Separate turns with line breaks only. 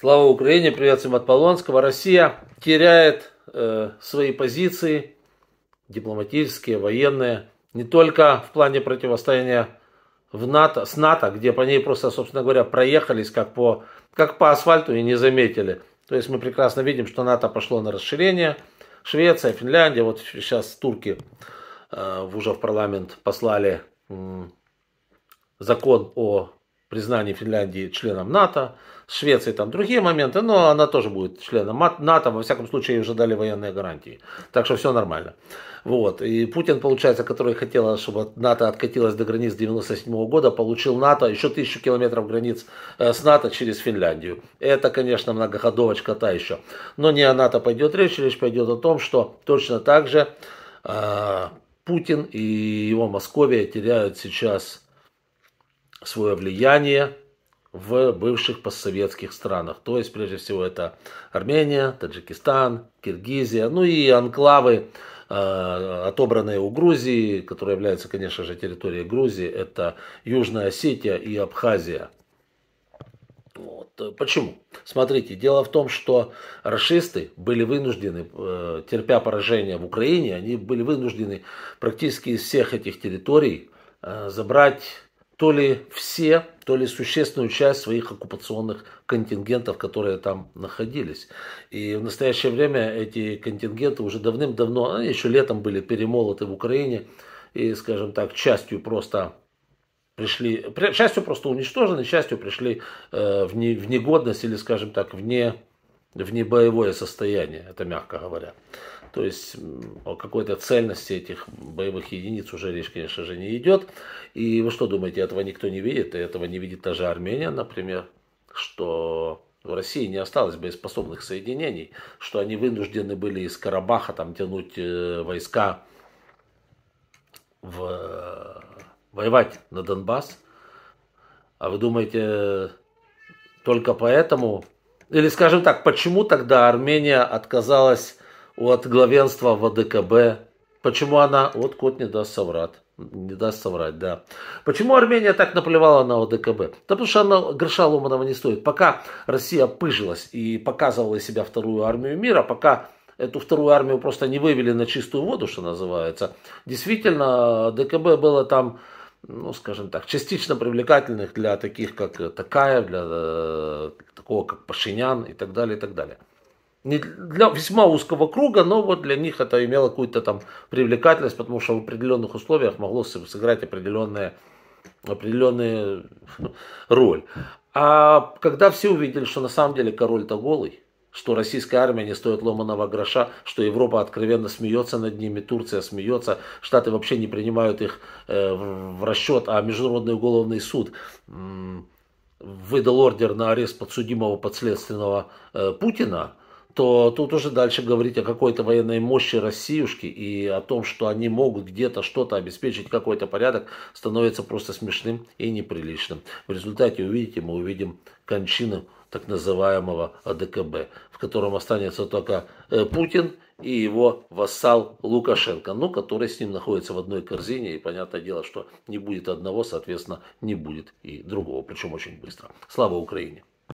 Слава Украине, привет всем от Полонского. Россия теряет э, свои позиции дипломатические, военные, не только в плане противостояния в НАТО, с НАТО, где по ней просто, собственно говоря, проехались как по, как по асфальту и не заметили. То есть мы прекрасно видим, что НАТО пошло на расширение. Швеция, Финляндия, вот сейчас турки э, уже в парламент послали э, закон о признание Финляндии членом НАТО, Швеции там другие моменты, но она тоже будет членом НАТО, во всяком случае ей уже дали военные гарантии. Так что все нормально. Вот. И Путин, получается, который хотел, чтобы НАТО откатилась до границ 97 года, получил НАТО еще тысячу километров границ э, с НАТО через Финляндию. Это, конечно, многоходовочка та еще. Но не о НАТО пойдет речь, речь пойдет о том, что точно так же э, Путин и его Московия теряют сейчас свое влияние в бывших постсоветских странах. То есть, прежде всего, это Армения, Таджикистан, Киргизия, ну и анклавы, э, отобранные у Грузии, которые являются, конечно же, территорией Грузии, это Южная Осетия и Абхазия. Вот. Почему? Смотрите, дело в том, что расисты были вынуждены, э, терпя поражение в Украине, они были вынуждены практически из всех этих территорий э, забрать то ли все, то ли существенную часть своих оккупационных контингентов, которые там находились. И в настоящее время эти контингенты уже давным-давно, они еще летом были перемолоты в Украине, и, скажем так, частью просто пришли, частью просто уничтожены, частью пришли э, в, негодность или, скажем так, вне, в небоевое состояние, это мягко говоря. То есть о какой-то цельности этих боевых единиц уже речь, конечно же, не идет. И вы что думаете, этого никто не видит? И этого не видит даже Армения, например, что в России не осталось боеспособных соединений, что они вынуждены были из Карабаха там тянуть э, войска в... Э, воевать на Донбасс. А вы думаете, только поэтому... Или, скажем так, почему тогда Армения отказалась от главенства ВДКБ. А Почему она... Вот кот не даст соврать. Не даст соврать, да. Почему Армения так наплевала на ОДКБ? А да потому что она гроша ломаного не стоит. Пока Россия пыжилась и показывала себя вторую армию мира, пока эту вторую армию просто не вывели на чистую воду, что называется, действительно а ДКБ было там ну, скажем так, частично привлекательных для таких, как Такаев, для э, такого, как Пашинян и так далее, и так далее не для весьма узкого круга, но вот для них это имело какую-то там привлекательность, потому что в определенных условиях могло сыграть определенная определенная роль. А когда все увидели, что на самом деле король-то голый, что российская армия не стоит ломаного гроша, что Европа откровенно смеется над ними, Турция смеется, Штаты вообще не принимают их э, в расчет, а Международный уголовный суд выдал ордер на арест подсудимого подследственного э, Путина, то тут уже дальше говорить о какой-то военной мощи Россиюшки и о том, что они могут где-то что-то обеспечить, какой-то порядок, становится просто смешным и неприличным. В результате, увидите, мы увидим кончину так называемого АДКБ, в котором останется только э, Путин и его вассал Лукашенко, ну, который с ним находится в одной корзине, и понятное дело, что не будет одного, соответственно, не будет и другого, причем очень быстро. Слава Украине!